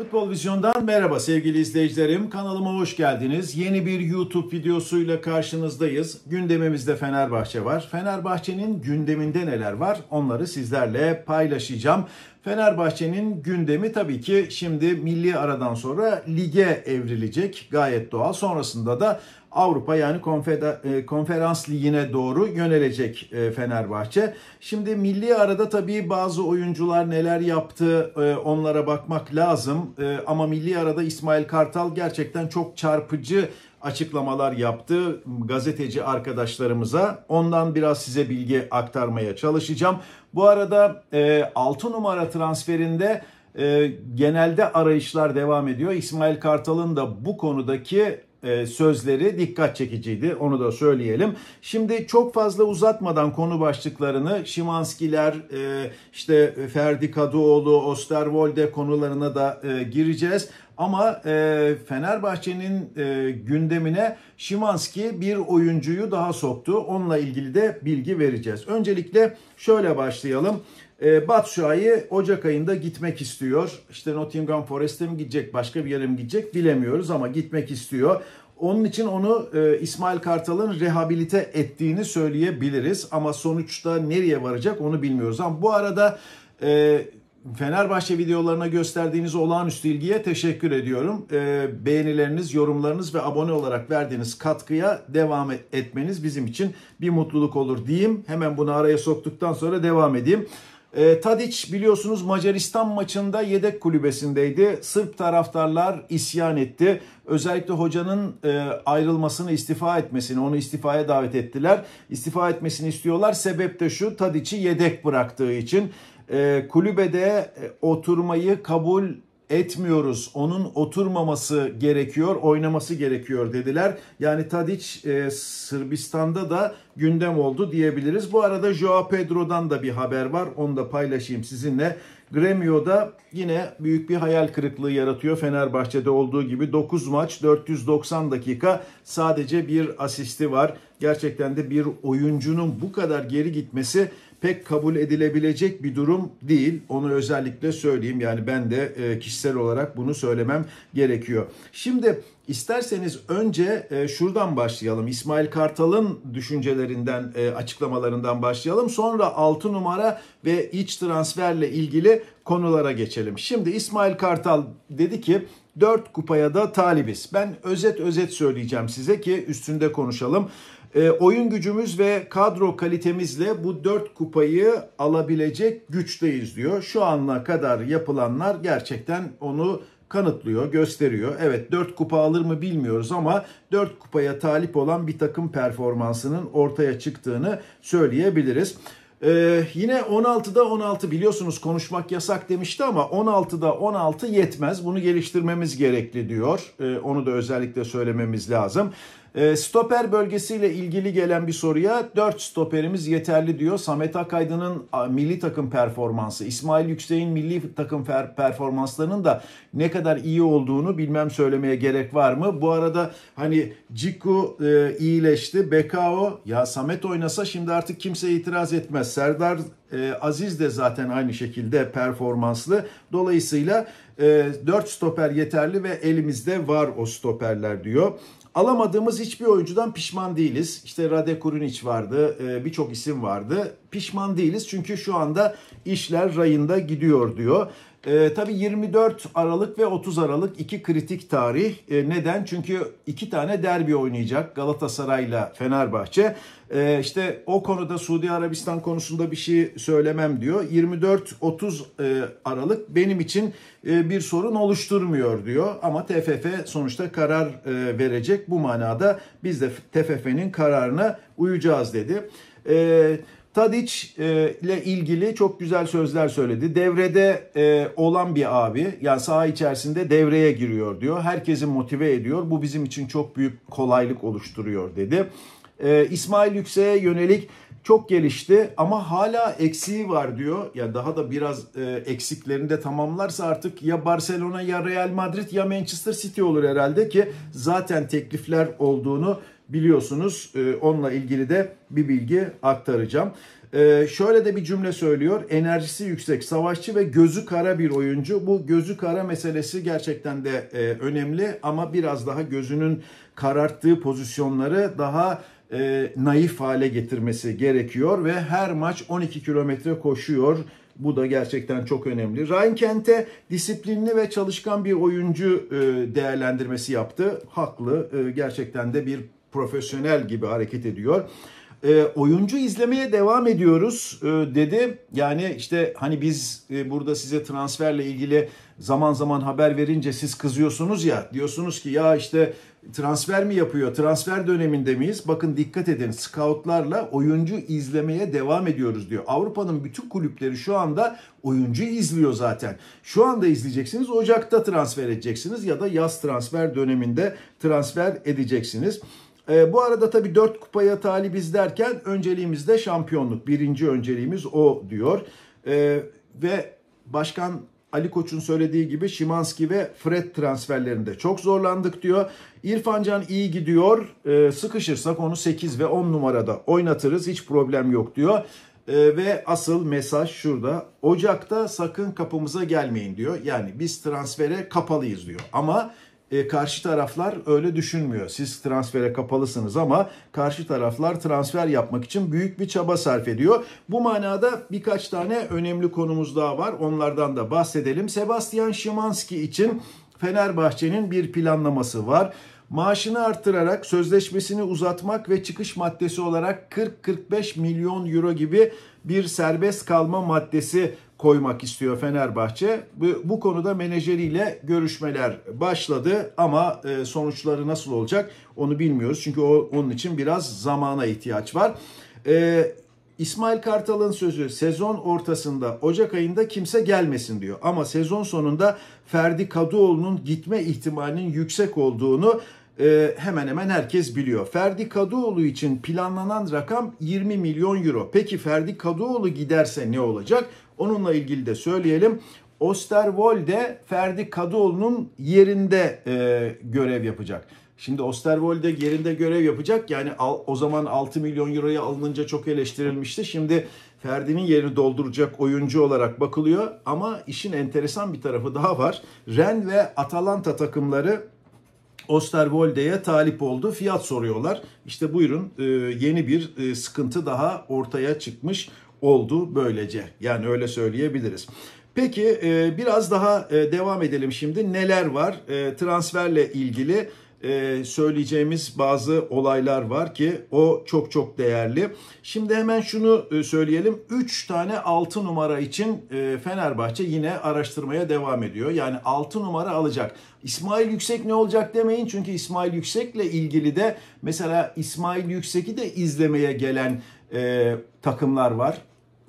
Futbol Vizyon'dan merhaba sevgili izleyicilerim. Kanalıma hoş geldiniz. Yeni bir YouTube videosuyla karşınızdayız. Gündemimizde Fenerbahçe var. Fenerbahçe'nin gündeminde neler var onları sizlerle paylaşacağım. Fenerbahçe'nin gündemi tabii ki şimdi milli aradan sonra lige evrilecek gayet doğal. Sonrasında da Avrupa yani e, konferans ligine doğru yönelecek e, Fenerbahçe. Şimdi milli arada tabii bazı oyuncular neler yaptı e, onlara bakmak lazım. Ama milli arada İsmail Kartal gerçekten çok çarpıcı açıklamalar yaptı gazeteci arkadaşlarımıza. Ondan biraz size bilgi aktarmaya çalışacağım. Bu arada e, 6 numara transferinde e, genelde arayışlar devam ediyor. İsmail Kartal'ın da bu konudaki e, sözleri dikkat çekiciydi. Onu da söyleyelim. Şimdi çok fazla uzatmadan konu başlıklarını Şimanskiler, e, işte Ferdi Kadıoğlu, Osterwolde konularına da e, gireceğiz. Ama e, Fenerbahçe'nin e, gündemine Şimanski bir oyuncuyu daha soktu. Onunla ilgili de bilgi vereceğiz. Öncelikle şöyle başlayalım. E, Batshuayi Ocak ayında gitmek istiyor. İşte Nottingham Forest'e mi gidecek, başka bir yere mi gidecek bilemiyoruz ama gitmek istiyor. Onun için onu e, İsmail Kartal'ın rehabilite ettiğini söyleyebiliriz. Ama sonuçta nereye varacak onu bilmiyoruz. Ama bu arada e, Fenerbahçe videolarına gösterdiğiniz olağanüstü ilgiye teşekkür ediyorum. E, beğenileriniz, yorumlarınız ve abone olarak verdiğiniz katkıya devam e- etmeniz bizim için bir mutluluk olur diyeyim. Hemen bunu araya soktuktan sonra devam edeyim. E, Tadic biliyorsunuz Macaristan maçında yedek kulübesindeydi. Sırp taraftarlar isyan etti. Özellikle hocanın e, ayrılmasını, istifa etmesini, onu istifaya davet ettiler. İstifa etmesini istiyorlar. Sebep de şu Tadic'i yedek bıraktığı için. Ee, kulübede e, oturmayı kabul etmiyoruz. Onun oturmaması gerekiyor, oynaması gerekiyor dediler. Yani Tadic e, Sırbistan'da da gündem oldu diyebiliriz. Bu arada Joao Pedro'dan da bir haber var. Onu da paylaşayım sizinle. Gremio'da yine büyük bir hayal kırıklığı yaratıyor. Fenerbahçe'de olduğu gibi 9 maç 490 dakika sadece bir asisti var. Gerçekten de bir oyuncunun bu kadar geri gitmesi pek kabul edilebilecek bir durum değil. Onu özellikle söyleyeyim. Yani ben de e, kişisel olarak bunu söylemem gerekiyor. Şimdi isterseniz önce e, şuradan başlayalım. İsmail Kartal'ın düşüncelerinden, e, açıklamalarından başlayalım. Sonra 6 numara ve iç transferle ilgili konulara geçelim. Şimdi İsmail Kartal dedi ki 4 kupaya da talibiz. Ben özet özet söyleyeceğim size ki üstünde konuşalım. E, oyun gücümüz ve kadro kalitemizle bu dört kupayı alabilecek güçteyiz diyor. Şu ana kadar yapılanlar gerçekten onu kanıtlıyor, gösteriyor. Evet dört kupa alır mı bilmiyoruz ama dört kupaya talip olan bir takım performansının ortaya çıktığını söyleyebiliriz. Ee, yine 16'da 16 biliyorsunuz konuşmak yasak demişti ama 16'da 16 yetmez. Bunu geliştirmemiz gerekli diyor. Ee, onu da özellikle söylememiz lazım. Ee, stoper bölgesiyle ilgili gelen bir soruya 4 stoperimiz yeterli diyor. Samet Akaydın'ın milli takım performansı, İsmail Yüksek'in milli takım performanslarının da ne kadar iyi olduğunu bilmem söylemeye gerek var mı? Bu arada hani Cikku e, iyileşti, Bekao ya Samet oynasa şimdi artık kimse itiraz etmez. Serdar e, Aziz de zaten aynı şekilde performanslı. Dolayısıyla e, 4 stoper yeterli ve elimizde var o stoperler diyor. Alamadığımız hiçbir oyuncudan pişman değiliz. İşte Rade Kurunic vardı, e, birçok isim vardı. Pişman değiliz çünkü şu anda işler rayında gidiyor diyor. E, tabii 24 Aralık ve 30 Aralık iki kritik tarih. E, neden? Çünkü iki tane derbi oynayacak Galatasaray'la Fenerbahçe. E, işte o konuda Suudi Arabistan konusunda bir şey söylemem diyor. 24-30 e, Aralık benim için e, bir sorun oluşturmuyor diyor. Ama TFF sonuçta karar e, verecek. Bu manada biz de TFF'nin kararına uyacağız dedi. Evet. Tadic e, ile ilgili çok güzel sözler söyledi. Devrede e, olan bir abi, yani saha içerisinde devreye giriyor diyor. Herkesi motive ediyor. Bu bizim için çok büyük kolaylık oluşturuyor dedi. E, İsmail Yüksek'e yönelik çok gelişti ama hala eksiği var diyor. Ya yani daha da biraz e, eksiklerini de tamamlarsa artık ya Barcelona ya Real Madrid ya Manchester City olur herhalde ki zaten teklifler olduğunu biliyorsunuz e, onunla ilgili de bir bilgi aktaracağım. Ee, şöyle de bir cümle söylüyor. Enerjisi yüksek, savaşçı ve gözü kara bir oyuncu. Bu gözü kara meselesi gerçekten de e, önemli ama biraz daha gözünün kararttığı pozisyonları daha e, naif hale getirmesi gerekiyor ve her maç 12 kilometre koşuyor. Bu da gerçekten çok önemli. Ryan Kent'e disiplinli ve çalışkan bir oyuncu e, değerlendirmesi yaptı. Haklı. E, gerçekten de bir profesyonel gibi hareket ediyor. E, oyuncu izlemeye devam ediyoruz e, dedi. Yani işte hani biz e, burada size transferle ilgili zaman zaman haber verince siz kızıyorsunuz ya. Diyorsunuz ki ya işte transfer mi yapıyor? Transfer döneminde miyiz? Bakın dikkat edin. Scoutlarla oyuncu izlemeye devam ediyoruz diyor. Avrupa'nın bütün kulüpleri şu anda oyuncu izliyor zaten. Şu anda izleyeceksiniz. Ocak'ta transfer edeceksiniz ya da yaz transfer döneminde transfer edeceksiniz. E, bu arada tabii dört kupaya talibiz derken önceliğimiz de şampiyonluk. Birinci önceliğimiz o diyor. E, ve başkan Ali Koç'un söylediği gibi Şimanski ve Fred transferlerinde çok zorlandık diyor. İrfan Can iyi gidiyor. E, sıkışırsak onu 8 ve 10 numarada oynatırız. Hiç problem yok diyor. E, ve asıl mesaj şurada. Ocak'ta sakın kapımıza gelmeyin diyor. Yani biz transfere kapalıyız diyor. Ama e, karşı taraflar öyle düşünmüyor. Siz transfere kapalısınız ama karşı taraflar transfer yapmak için büyük bir çaba sarf ediyor. Bu manada birkaç tane önemli konumuz daha var. Onlardan da bahsedelim. Sebastian Szymanski için Fenerbahçe'nin bir planlaması var maaşını artırarak sözleşmesini uzatmak ve çıkış maddesi olarak 40-45 milyon euro gibi bir serbest kalma maddesi koymak istiyor Fenerbahçe. Bu, bu konuda menajeriyle görüşmeler başladı ama e, sonuçları nasıl olacak onu bilmiyoruz. Çünkü o, onun için biraz zamana ihtiyaç var. E, İsmail Kartal'ın sözü sezon ortasında Ocak ayında kimse gelmesin diyor. Ama sezon sonunda Ferdi Kadıoğlu'nun gitme ihtimalinin yüksek olduğunu e, hemen hemen herkes biliyor. Ferdi Kadıoğlu için planlanan rakam 20 milyon euro. Peki Ferdi Kadıoğlu giderse ne olacak? Onunla ilgili de söyleyelim. Osterwolde Ferdi Kadıoğlu'nun yerinde e, görev yapacak. Şimdi Osterwolde yerinde görev yapacak. Yani al, o zaman 6 milyon euroya alınınca çok eleştirilmişti. Şimdi Ferdi'nin yerini dolduracak oyuncu olarak bakılıyor. Ama işin enteresan bir tarafı daha var. Ren ve Atalanta takımları Osterwolde'ye talip oldu. Fiyat soruyorlar. İşte buyurun e, yeni bir e, sıkıntı daha ortaya çıkmış oldu böylece. Yani öyle söyleyebiliriz. Peki e, biraz daha e, devam edelim şimdi. Neler var? E, transferle ilgili söyleyeceğimiz bazı olaylar var ki o çok çok değerli. Şimdi hemen şunu söyleyelim. 3 tane 6 numara için Fenerbahçe yine araştırmaya devam ediyor. Yani 6 numara alacak. İsmail Yüksek ne olacak demeyin çünkü İsmail Yüksek'le ilgili de mesela İsmail Yüksek'i de izlemeye gelen e, takımlar var.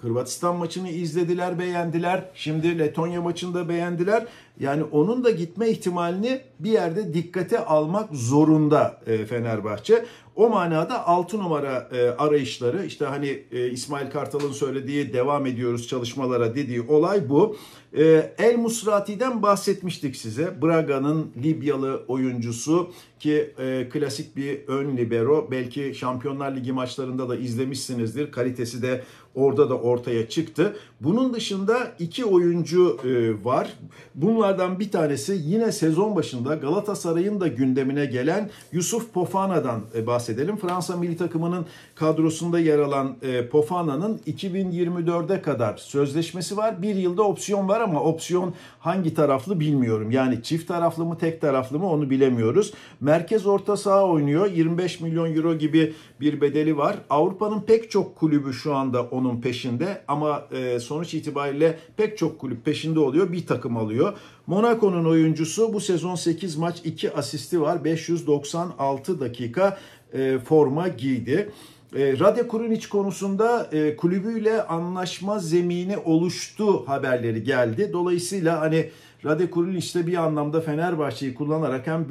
Hırvatistan maçını izlediler, beğendiler. Şimdi Letonya maçını da beğendiler. Yani onun da gitme ihtimalini bir yerde dikkate almak zorunda e, Fenerbahçe. O manada 6 numara e, arayışları işte hani e, İsmail Kartal'ın söylediği devam ediyoruz çalışmalara dediği olay bu. E, El Musrati'den bahsetmiştik size. Braga'nın Libyalı oyuncusu ki e, klasik bir ön libero. Belki Şampiyonlar Ligi maçlarında da izlemişsinizdir. Kalitesi de orada da ortaya çıktı. Bunun dışında iki oyuncu e, var. Bunlardan bir tanesi yine sezon başında Galatasaray'ın da gündemine gelen Yusuf Pofana'dan e, bahsetmiştik bahsedelim. Fransa milli takımının kadrosunda yer alan e, Pofana'nın 2024'e kadar sözleşmesi var. Bir yılda opsiyon var ama opsiyon hangi taraflı bilmiyorum. Yani çift taraflı mı tek taraflı mı onu bilemiyoruz. Merkez orta saha oynuyor. 25 milyon euro gibi bir bedeli var. Avrupa'nın pek çok kulübü şu anda onun peşinde ama e, sonuç itibariyle pek çok kulüp peşinde oluyor. Bir takım alıyor. Monaco'nun oyuncusu bu sezon 8 maç 2 asisti var. 596 dakika e, forma giydi. E, Radya Kurunic konusunda e, kulübüyle anlaşma zemini oluştu haberleri geldi. Dolayısıyla hani Radya Kurunic de bir anlamda Fenerbahçe'yi kullanarak hem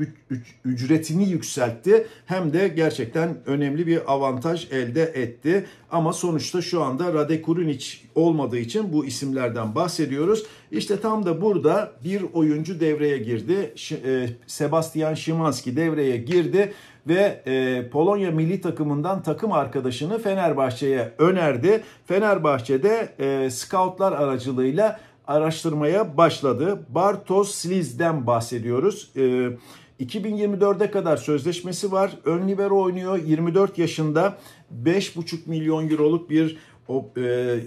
ücretini yükseltti hem de gerçekten önemli bir avantaj elde etti. Ama sonuçta şu anda Radya Kurunic olmadığı için bu isimlerden bahsediyoruz. İşte tam da burada bir oyuncu devreye girdi. E, Sebastian Szymanski devreye girdi ve e, Polonya milli takımından takım arkadaşını Fenerbahçe'ye önerdi. Fenerbahçe'de e, scoutlar aracılığıyla araştırmaya başladı. Bartos Sliz'den bahsediyoruz. E, 2024'e kadar sözleşmesi var. Ön libero oynuyor. 24 yaşında 5,5 milyon euroluk bir o, e,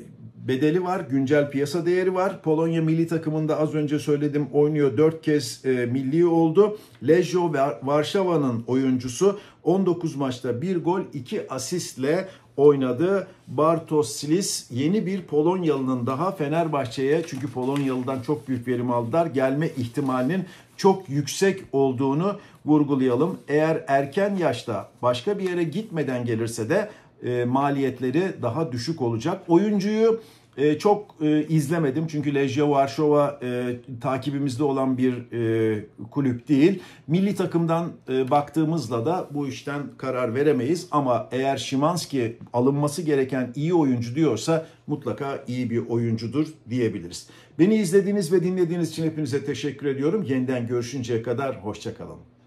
bedeli var, güncel piyasa değeri var. Polonya milli takımında az önce söyledim oynuyor 4 kez e, milli oldu. Lejo Varşova'nın oyuncusu 19 maçta 1 gol 2 asistle oynadı. Bartosz Silis yeni bir Polonyalı'nın daha Fenerbahçe'ye çünkü Polonyalı'dan çok büyük verim aldılar. Gelme ihtimalinin çok yüksek olduğunu vurgulayalım. Eğer erken yaşta başka bir yere gitmeden gelirse de e, maliyetleri daha düşük olacak. Oyuncuyu e, çok e, izlemedim çünkü Lejia Varşova e, takibimizde olan bir e, kulüp değil. Milli takımdan e, baktığımızda da bu işten karar veremeyiz ama eğer Şimanski alınması gereken iyi oyuncu diyorsa mutlaka iyi bir oyuncudur diyebiliriz. Beni izlediğiniz ve dinlediğiniz için hepinize teşekkür ediyorum. Yeniden görüşünceye kadar hoşçakalın.